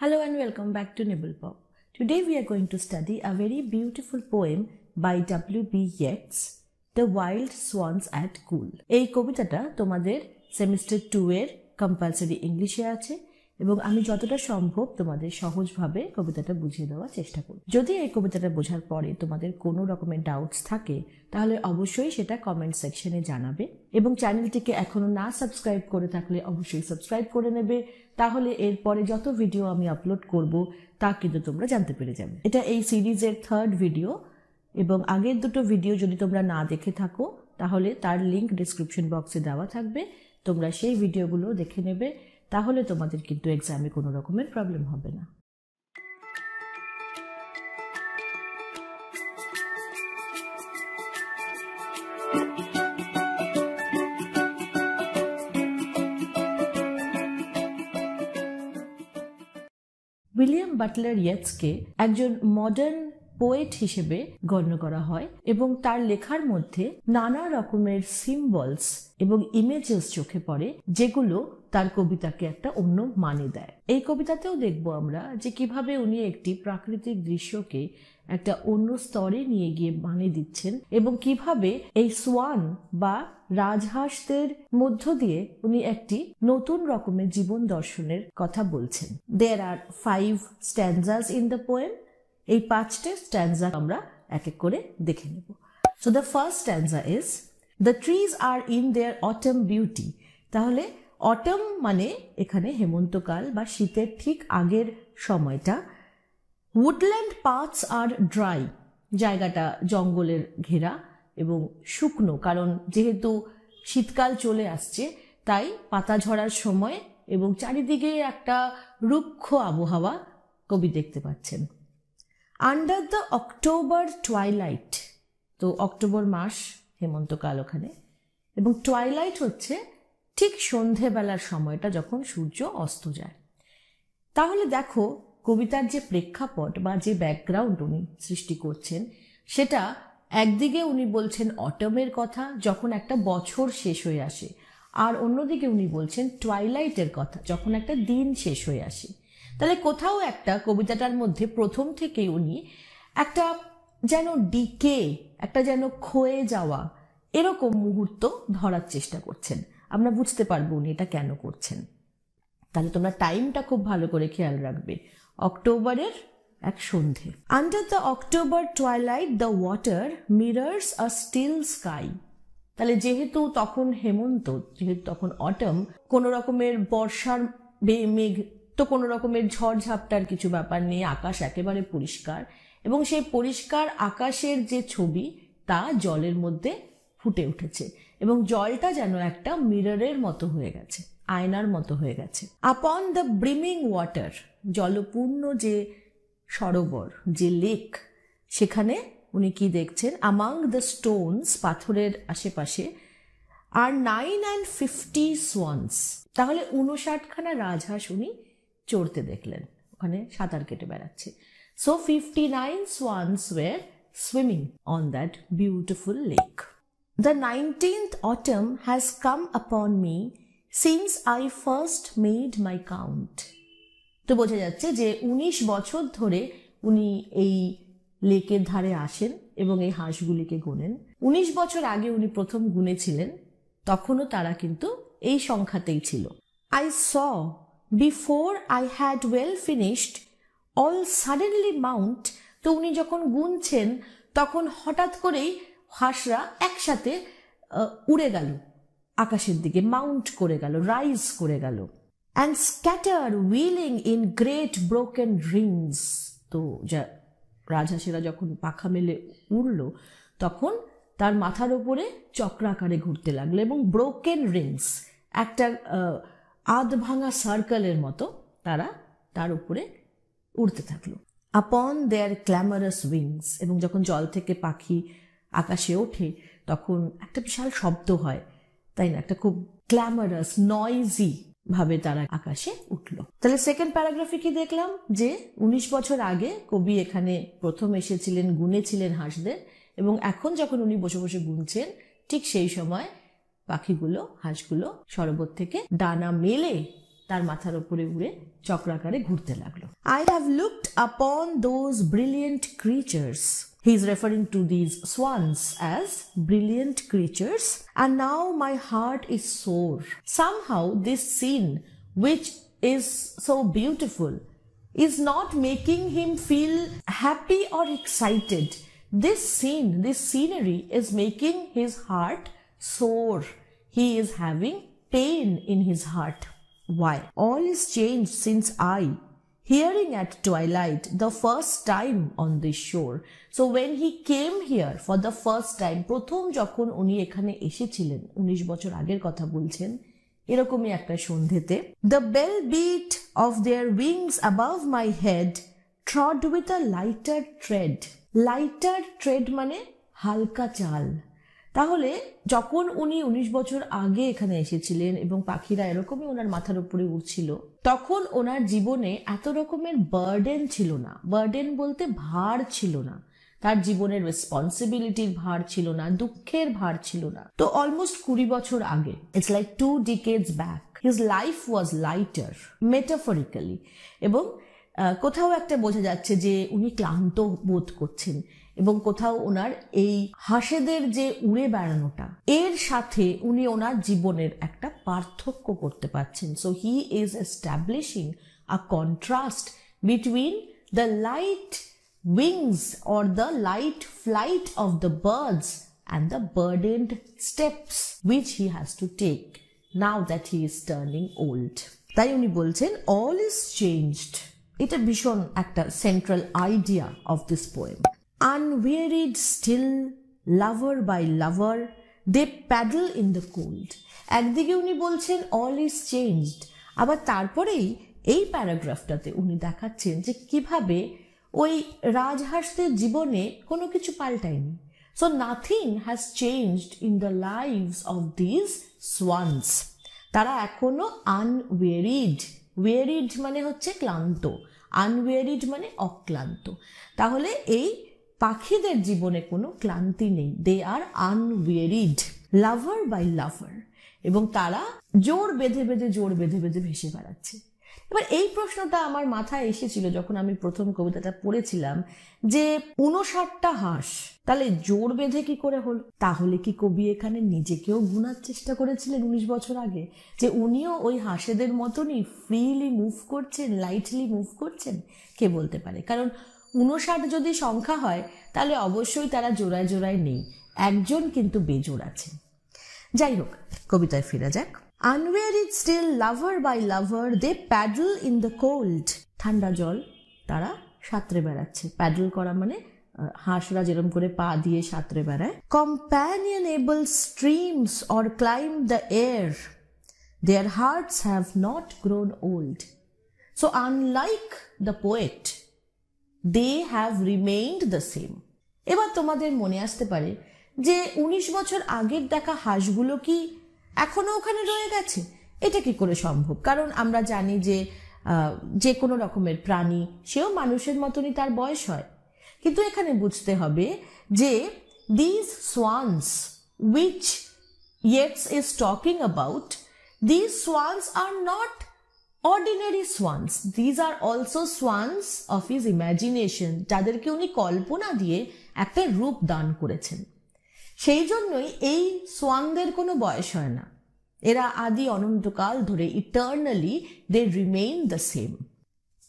Hello and welcome back to Nibble Pop. Today we are going to study a very beautiful poem by W.B. Yeats, The Wild Swans at Cool. এই কবিতাটা তোমাদের semester 2 এর compulsory ইংলিশে আছে এবং আমি যতটা সম্ভব তোমাদের সহজভাবে কবিতাটা বুঝিয়ে দেওয়ার চেষ্টা করি যদি এই কবিতাটা বোঝার পরে তোমাদের কোনো রকমের ডাউটস থাকে তাহলে অবশ্যই সেটা কমেন্ট সেকশনে জানাবে এবং চ্যানেলটিকে এখনও না সাবস্ক্রাইব করে থাকলে অবশ্যই সাবস্ক্রাইব করে নেবে তাহলে এরপরে যত ভিডিও আমি আপলোড করব তা কিন্তু তোমরা জানতে পেরে যাবে এটা এই সিরিজের থার্ড ভিডিও এবং আগের দুটো ভিডিও যদি তোমরা না দেখে থাকো তাহলে তার লিংক ডিসক্রিপশন বক্সে দেওয়া থাকবে তোমরা সেই ভিডিওগুলো দেখে নেবে তাহলে তোমাদের কিন্তু এক্সামে কোনো রকমের প্রবলেম হবে না উইলিয়াম বাটলার ইয়েটসকে একজন মডার্ন পোয়েট হিসেবে গণ্য করা হয় এবং তার লেখার মধ্যে নানা রকমের সিম্বলস এবং ইমেজেস চোখে পড়ে যেগুলো তার কবিতাকে একটা অন্য মানে দেয় এই কবিতাতেও দেখব আমরা যে কিভাবে উনি একটি প্রাকৃতিক দৃশ্যকে একটা অন্য স্তরে নিয়ে গিয়ে মানে দিচ্ছেন এবং কিভাবে এই সোয়ান বা রাজহাঁসদের মধ্য দিয়ে উনি একটি নতুন রকমের জীবন দর্শনের কথা বলছেন there are five stanzas in the poem এই পাঁচটে স্ট্যান্ডার আমরা এক এক করে দেখে নেব so the first stanza is the trees are in their autumn beauty তাহলে অটম মানে এখানে হেমন্তকাল বা শীতের ঠিক আগের সময়টা উডল্যান্ড পার্টস আর ড্রাই জায়গাটা জঙ্গলের ঘেরা এবং শুকনো কারণ যেহেতু শীতকাল চলে আসছে তাই পাতা ঝরার সময় এবং চারিদিকে একটা রুক্ষ আবহাওয়া কবি দেখতে পাচ্ছেন আন্ডার দ্য অক্টোবর টোয়াইলাইট তো অক্টোবর মাস হেমন্তকাল ওখানে এবং টোয়াইলাইট হচ্ছে ঠিক সন্ধেবেলার সময়টা যখন সূর্য অস্ত যায় তাহলে দেখো কবিতার যে প্রেক্ষাপট বা যে ব্যাকগ্রাউন্ড উনি সৃষ্টি করছেন সেটা একদিকে উনি বলছেন অটমের কথা যখন একটা বছর শেষ হয়ে আসে আর অন্যদিকে উনি বলছেন টয়লাইটের কথা যখন একটা দিন শেষ হয়ে আসে তাহলে কোথাও একটা কবিতাটার মধ্যে প্রথম থেকে উনি একটা যেন ডিকে একটা যেন ক্ষয়ে যাওয়া এরকম মুহূর্ত ধরার চেষ্টা করছেন আমরা বুঝতে পারবো উনি এটা কেন করছেন তাহলে তোমরা টাইমটা খুব ভালো করে খেয়াল রাখবে অক্টোবরের এক সন্ধে under the October twilight the water mirrors a still sky তাহলে যেহেতু তখন হেমন্ত যেহেতু তখন অটম কোনো রকমের বর্ষার মেঘ তো কোনো রকমের ঝড় ঝাপটার কিছু ব্যাপার নেই আকাশ একেবারে পরিষ্কার এবং সেই পরিষ্কার আকাশের যে ছবি তা জলের মধ্যে ফুটে উঠেছে এবং জলটা যেন একটা মিররের মতো হয়ে গেছে আয়নার মতো হয়ে গেছে আপন দ্য ব্রিমিং ওয়াটার জলপূর্ণ যে সরোবর যে লেক সেখানে উনি কি দেখছেন আমাং দ্য স্টোনস পাথরের আশেপাশে are nine and fifty swans তাহলে উনষাটখানা রাজহাঁস উনি চড়তে দেখলেন ওখানে সাঁতার কেটে বেড়াচ্ছে so fifty nine swans were swimming on that beautiful lake The nineteenth autumn has come upon me since I first made my count তো বোঝা যাচ্ছে যে উনিশ বছর ধরে উনি এই লেকের ধারে আসেন এবং এই হাঁসগুলিকে গুনেন উনিশ বছর আগে উনি প্রথম গুনেছিলেন তখনও তারা কিন্তু এই সংখ্যাতেই ছিল I saw before I had well finished all suddenly mount তো উনি যখন গুনছেন তখন হঠাৎ করেই হাঁসরা একসাথে উড়ে গেল আকাশের দিকে মাউন্ট করে গেল রাইজ করে গেল and scatter wheeling in great broken rings তো যা রাজহাঁসেরা যখন পাখা মেলে উড়ল তখন তার মাথার ওপরে চক্রাকারে ঘুরতে লাগলো এবং ব্রোকেন রিংস একটা আধ ভাঙা সার্কেলের মতো তারা তার উপরে উড়তে থাকলো আপন দেয়ার ক্ল্যামারাস উইংস এবং যখন জল থেকে পাখি আকাশে ওঠে তখন একটা বিশাল শব্দ হয় তাই না একটা খুব গ্ল্যামারাস নয়েজি ভাবে তারা আকাশে উঠল তাহলে সেকেন্ড প্যারাগ্রাফে কি দেখলাম যে ১৯ বছর আগে কবি এখানে প্রথম এসেছিলেন গুনেছিলেন হাঁসদের এবং এখন যখন উনি বসে বসে গুনছেন ঠিক সেই সময় পাখিগুলো হাঁসগুলো সরবত থেকে ডানা মেলে তার মাথার উপরে উড়ে চক্রাকারে ঘুরতে লাগলো I have looked upon those brilliant creatures He is referring to these swans as brilliant creatures and now my heart is sore. Somehow this scene which is so beautiful is not making him feel happy or excited. This scene, this scenery is making his heart sore. He is having pain in his heart. Why? All is changed since I hearing at twilight the first time on this shore. So when he came here for the first time, প্রথম যখন উনি এখানে এসেছিলেন উনিশ বছর আগের কথা বলছেন এরকমই একটা সন্ধেতে the bell beat of their wings above my head trod with a lighter tread lighter tread মানে হালকা চাল তাহলে যখন উনি উনিশ বছর আগে এখানে এসেছিলেন এবং পাখিরা এরকমই ওনার মাথার উপরে উঠছিল তখন ওনার জীবনে এত রকমের বার্ডেন ছিল না বার্ডেন বলতে ভার ছিল না তার জীবনের রেসপন্সিবিলিটির ভার ছিল না দুঃখের ভার ছিল না তো অলমোস্ট কুড়ি বছর আগে it's like two decades back his life was lighter metaphorically এবং কোথাও একটা বোঝা যাচ্ছে যে উনি ক্লান্ত বোধ করছেন এবং কোথাও ওনার এই হাসেদের যে উড়ে বেড়ানোটা এর সাথে উনি ওনার জীবনের একটা পার্থক্য করতে পারছেন so he is establishing a contrast between the light wings or the light flight of the birds and the burdened steps which he has to take now that he is turning old তাই উনি বলছেন all is changed এটা ভীষণ একটা central idea of this poem Unwearied still, lover by lover, they paddle in the cold. একদিকে উনি বলছেন all is changed আবার তারপরেই এই প্যারাগ্রাফটাতে উনি দেখাচ্ছেন যে কিভাবে ওই রাজহাঁসদের জীবনে কোনো কিছু পাল্টায়নি so nothing has changed in the lives of this swans তারা এখনও আনওয়েরিড ওয়েরিড মানে হচ্ছে ক্লান্ত আনওয়েরিড মানে অক্লান্ত তাহলে এই পাখিদের জীবনে কোনো ক্লান্তি নেই দে আর আনওয়েরিড লাভার বাই লাভার এবং তারা জোর বেঁধে বেঁধে জোর বেঁধে বেঁধে ভেসে বেড়াচ্ছে এবার এই প্রশ্নটা আমার মাথায় এসেছিল যখন আমি প্রথম কবিতাটা পড়েছিলাম যে উনষাটটা হাঁস তাহলে জোর বেঁধে কি করে হল তাহলে কি কবি এখানে নিজেকেও গুনার চেষ্টা করেছিলেন উনিশ বছর আগে যে উনিও ওই হাঁসেদের মতনই ফ্রিলি মুভ করছেন লাইটলি মুভ করছেন কে বলতে পারে কারণ উনষাট যদি সংখ্যা হয় তাহলে অবশ্যই তারা জোড়ায় জোড়ায় নেই একজন কিন্তু বেজোড় আছে যাই হোক কবিতায় ফিরে যাক is still lover by lover they paddle in the cold ঠান্ডা জল তারা সাঁতরে বেড়াচ্ছে প্যাডল করা মানে হাঁসরা যেরকম করে পা দিয়ে সাঁতরে বেড়ায় companionable streams or climb the air their hearts have not grown old so unlike the poet they have remained the same এবার তোমাদের মনে আসতে পারে যে উনিশ বছর আগের দেখা হাঁসগুলো কি এখনও ওখানে রয়ে গেছে এটা কি করে সম্ভব কারণ আমরা জানি যে যে কোনো রকমের প্রাণী সেও মানুষের মতনই তার বয়স হয় কিন্তু এখানে বুঝতে হবে যে these swans which Yeats is talking about these swans are not ordinary swans these are also swans of his imagination যাদেরকে উনি কল্পনা দিয়ে একটা রূপ দান করেছেন সেই জন্যই এই সোয়ানদের কোনো বয়স হয় না এরা আদি অনন্তকাল ধরে eternally they remain the same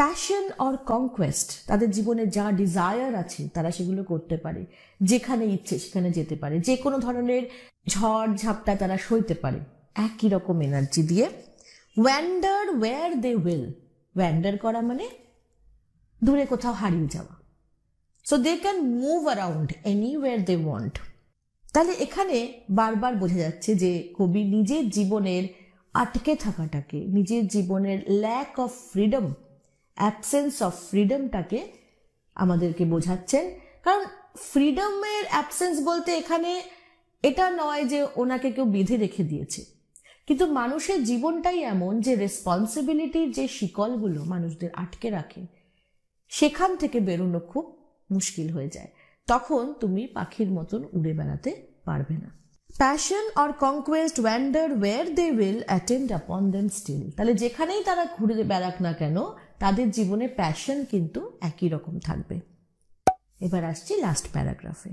passion or conquest তাদের জীবনে যা ডিজায়ার আছে তারা সেগুলো করতে পারে যেখানে ইচ্ছে সেখানে যেতে পারে যে কোনো ধরনের ঝড় ঝাপটা তারা সইতে পারে একই রকম এনার্জি দিয়ে wander where they will wander করা মানে দূরে কোথাও হারিয়ে যাওয়া so they can move around anywhere they want তাহলে এখানে বারবার বোঝা যাচ্ছে যে কবি নিজের জীবনের আটকে থাকাটাকে নিজের জীবনের lack of freedom absence of ফ্রিডমটাকে আমাদেরকে বোঝাচ্ছেন কারণ ফ্রিডমের অ্যাবসেন্স বলতে এখানে এটা নয় যে ওনাকে কেউ বেঁধে রেখে দিয়েছে কিন্তু মানুষের জীবনটাই এমন যে রেসপন্সিবিলিটির যে শিকলগুলো মানুষদের আটকে রাখে সেখান থেকে বেরোনো খুব মুশকিল হয়ে যায় তখন তুমি পাখির মতন উড়ে বেড়াতে পারবে না passion or conquest wander where they will attend upon them still তাহলে যেখানেই তারা ঘুরে বেড়াক না কেন তাদের জীবনে প্যাশন কিন্তু একই রকম থাকবে এবার আসছি লাস্ট প্যারাগ্রাফে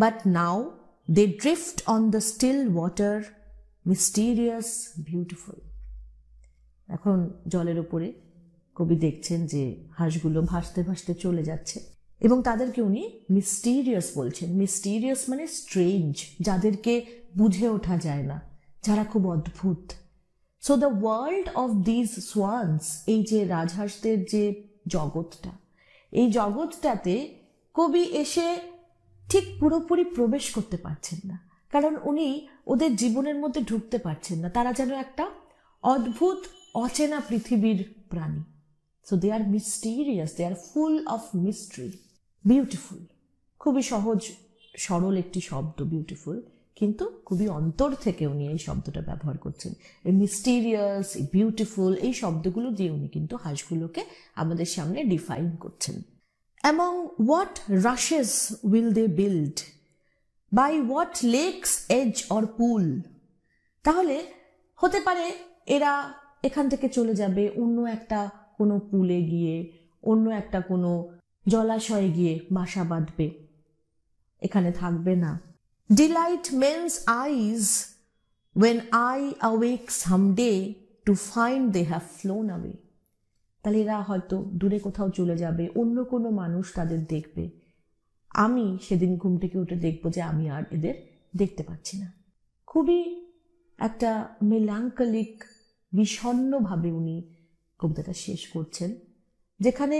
but now they drift on the still water mysterious beautiful এখন জলের উপরে কবি দেখছেন যে হাঁসগুলো ভাসতে ভাসতে চলে যাচ্ছে এবং তাদেরকে উনি মিস্টিরিয়াস বলছেন মিস্টিরিয়াস মানে স্ট্রেঞ্জ যাদেরকে বুঝে ওঠা যায় না যারা খুব অদ্ভুত so the world of these swans এই যে রাজহাঁসদের যে জগৎটা এই জগৎটাতে কবি এসে ঠিক পুরোপুরি প্রবেশ করতে পারছেন না কারণ উনি ওদের জীবনের মধ্যে ঢুকতে পারছেন না তারা যেন একটা অদ্ভুত অচেনা পৃথিবীর প্রাণী so they are mysterious they are full of mystery beautiful খুবই সহজ সরল একটি শব্দ বিউটিফুল কিন্তু খুবই অন্তর থেকে উনি এই শব্দটা ব্যবহার করছেন এই মিস্টিরিয়াস বিউটিফুল এই শব্দগুলো দিয়ে উনি কিন্তু হাঁসগুলোকে আমাদের সামনে ডিফাইন করছেন among what rushes will they build by what lake's edge or pool তাহলে হতে পারে এরা এখান থেকে চলে যাবে অন্য একটা কোনো পুলে গিয়ে অন্য একটা কোনো জলাশয়ে গিয়ে বাসা বাঁধবে এখানে থাকবে না delight men's eyes when I awake someday to find they have flown away তাহলে এরা হয়তো দূরে কোথাও চলে যাবে অন্য কোনো মানুষ তাদের দেখবে আমি সেদিন ঘুম থেকে উঠে দেখবো যে আমি আর এদের দেখতে পাচ্ছি না খুবই একটা মেলাঙ্কলিক বিষণ্নভাবে উনি কবিতাটা শেষ করছেন যেখানে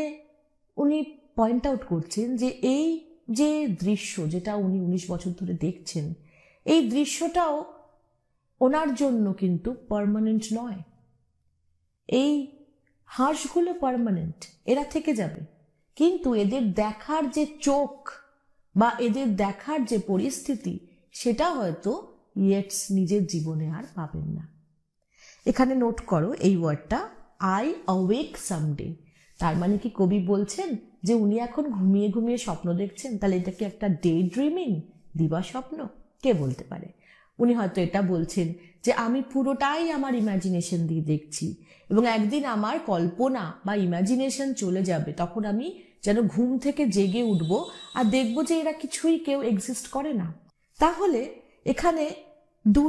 উনি পয়েন্ট আউট করছেন যে এই যে দৃশ্য যেটা উনি উনিশ বছর ধরে দেখছেন এই দৃশ্যটাও ওনার জন্য কিন্তু পারমানেন্ট নয় এই হাঁসগুলো পারমানেন্ট এরা থেকে যাবে কিন্তু এদের দেখার যে চোখ বা এদের দেখার যে পরিস্থিতি সেটা হয়তো ইয়েটস নিজের জীবনে আর পাবেন না এখানে নোট করো এই ওয়ার্ডটা আই অওয়েক সামডে তার মানে কি কবি বলছেন যে উনি এখন ঘুমিয়ে ঘুমিয়ে স্বপ্ন দেখছেন তাহলে এটা কি একটা ডে ড্রিমিং দিবা স্বপ্ন কে বলতে পারে উনি হয়তো এটা বলছেন যে আমি পুরোটাই আমার ইমাজিনেশন দিয়ে দেখছি এবং একদিন আমার কল্পনা বা ইমাজিনেশন চলে যাবে তখন আমি যেন ঘুম থেকে জেগে উঠব আর দেখব যে এরা কিছুই কেউ এক্সিস্ট করে না তাহলে এখানে দু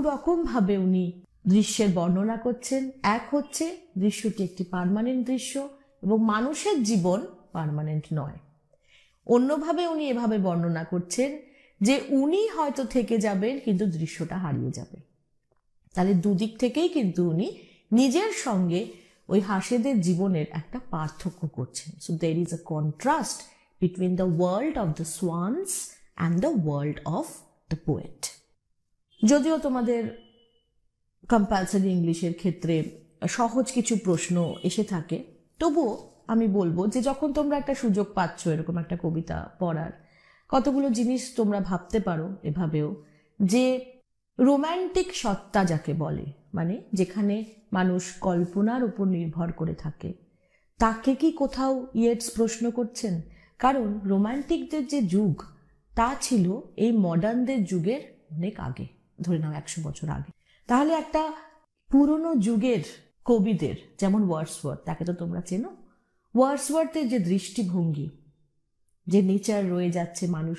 উনি দৃশ্যের বর্ণনা করছেন এক হচ্ছে দৃশ্যটি একটি পারমানেন্ট দৃশ্য এবং মানুষের জীবন পারমানেন্ট নয় অন্যভাবে উনি এভাবে বর্ণনা করছেন যে উনি হয়তো থেকে যাবেন কিন্তু দৃশ্যটা হারিয়ে যাবে তাহলে দুদিক থেকেই কিন্তু উনি নিজের সঙ্গে ওই হাসিদের জীবনের একটা পার্থক্য করছেন so there is a contrast between the world of the swans and the world of the poet যদিও তোমাদের কম্পালসারি ইংলিশের ক্ষেত্রে সহজ কিছু প্রশ্ন এসে থাকে তবুও আমি বলবো যে যখন তোমরা একটা সুযোগ পাচ্ছ এরকম একটা কবিতা পড়ার কতগুলো জিনিস তোমরা ভাবতে পারো এভাবেও যে রোম্যান্টিক সত্তা যাকে বলে মানে যেখানে মানুষ কল্পনার উপর নির্ভর করে থাকে তাকে কি কোথাও ইয়েটস প্রশ্ন করছেন কারণ রোম্যান্টিকদের যে যুগ তা ছিল এই মডার্নদের যুগের অনেক আগে ধরে নাও একশো বছর আগে তাহলে একটা পুরনো যুগের কবিদের যেমন ওয়ার্ডসওয়ার্থ তাকে তো তোমরা চেনো ওয়ার্ডসওয়ার্থের যে দৃষ্টিভঙ্গি যে নেচার রয়ে যাচ্ছে মানুষ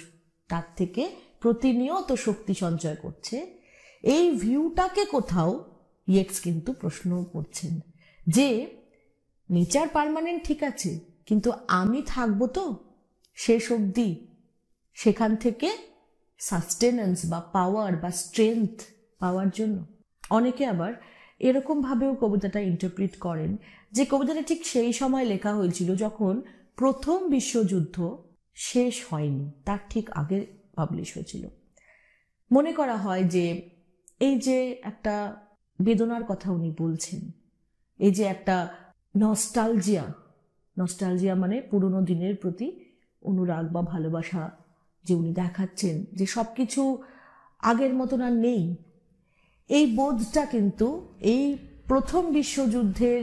তার থেকে প্রতিনিয়ত শক্তি সঞ্চয় করছে এই ভিউটাকে কোথাও ইয়েটস কিন্তু প্রশ্ন করছেন যে নেচার পারমানেন্ট ঠিক আছে কিন্তু আমি থাকবো তো শেষ অবধি সেখান থেকে সাস্টেনেন্স বা পাওয়ার বা স্ট্রেংথ পাওয়ার জন্য অনেকে আবার এরকমভাবেও কবিতাটা ইন্টারপ্রিট করেন যে কবিতাটা ঠিক সেই সময় লেখা হয়েছিল যখন প্রথম বিশ্বযুদ্ধ শেষ হয়নি তার ঠিক আগে পাবলিশ হয়েছিল মনে করা হয় যে এই যে একটা বেদনার কথা উনি বলছেন এই যে একটা নস্টালজিয়া নস্টালজিয়া মানে পুরনো দিনের প্রতি অনুরাগ বা ভালোবাসা যে উনি দেখাচ্ছেন যে সব কিছু আগের মতন আর নেই এই বোধটা কিন্তু এই প্রথম বিশ্বযুদ্ধের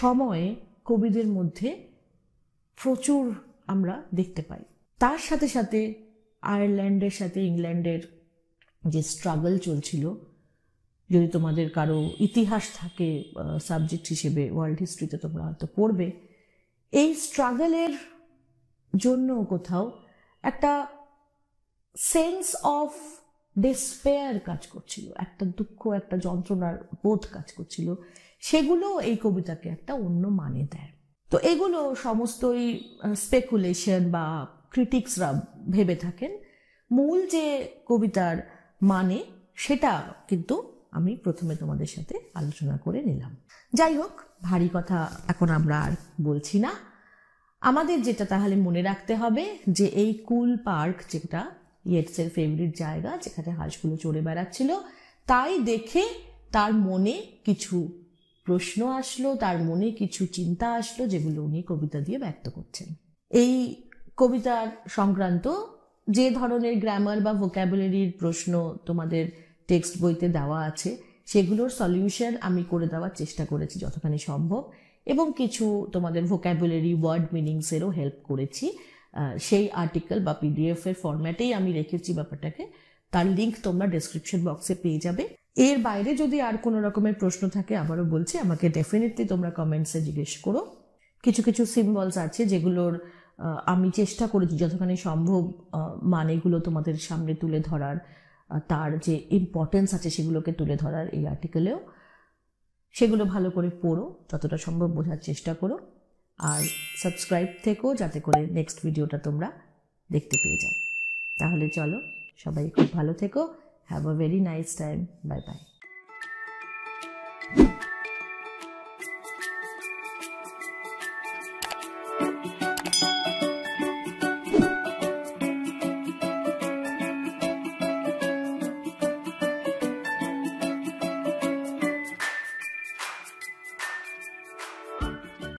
সময়ে কবিদের মধ্যে প্রচুর আমরা দেখতে পাই তার সাথে সাথে আয়ারল্যান্ডের সাথে ইংল্যান্ডের যে স্ট্রাগল চলছিল যদি তোমাদের কারো ইতিহাস থাকে সাবজেক্ট হিসেবে ওয়ার্ল্ড হিস্ট্রিতে তোমরা হয়তো পড়বে এই স্ট্রাগলের জন্য কোথাও একটা সেন্স অফ ডেসপেয়ার কাজ করছিল একটা দুঃখ একটা যন্ত্রণার বোধ কাজ করছিল সেগুলো এই কবিতাকে একটা অন্য মানে দেয় তো এগুলো সমস্তই স্পেকুলেশন বা ক্রিটিক্সরা ভেবে থাকেন মূল যে কবিতার মানে সেটা কিন্তু আমি প্রথমে তোমাদের সাথে আলোচনা করে নিলাম যাই হোক ভারী কথা এখন আমরা আর বলছি না আমাদের যেটা তাহলে মনে রাখতে হবে যে এই কুল পার্ক যেটা ইয়েটসের ফেভারিট জায়গা যেখানে হাঁসগুলো চড়ে বেড়াচ্ছিল তাই দেখে তার মনে কিছু প্রশ্ন আসলো তার মনে কিছু চিন্তা আসলো যেগুলো উনি কবিতা দিয়ে ব্যক্ত করছেন এই কবিতার সংক্রান্ত যে ধরনের গ্রামার বা ভোক্যাবুলারির প্রশ্ন তোমাদের টেক্সট বইতে দেওয়া আছে সেগুলোর সলিউশন আমি করে দেওয়ার চেষ্টা করেছি যতখানি সম্ভব এবং কিছু তোমাদের ভোক্যাবুলারি ওয়ার্ড মিনিংসেরও হেল্প করেছি সেই আর্টিকেল বা পিডিএফের ফরম্যাটেই আমি রেখেছি ব্যাপারটাকে তার লিঙ্ক তোমরা ডেসক্রিপশন বক্সে পেয়ে যাবে এর বাইরে যদি আর কোনো রকমের প্রশ্ন থাকে আবারও বলছি আমাকে ডেফিনেটলি তোমরা কমেন্টসে জিজ্ঞেস করো কিছু কিছু সিম্বলস আছে যেগুলোর আমি চেষ্টা করেছি যতখানি সম্ভব মানেগুলো তোমাদের সামনে তুলে ধরার তার যে ইম্পর্টেন্স আছে সেগুলোকে তুলে ধরার এই আর্টিকেলেও সেগুলো ভালো করে পড়ো যতটা সম্ভব বোঝার চেষ্টা করো আর সাবস্ক্রাইব থেকেও যাতে করে নেক্সট ভিডিওটা তোমরা দেখতে পেয়ে যাও তাহলে চলো সবাই খুব ভালো থেকো have a very nice time bye by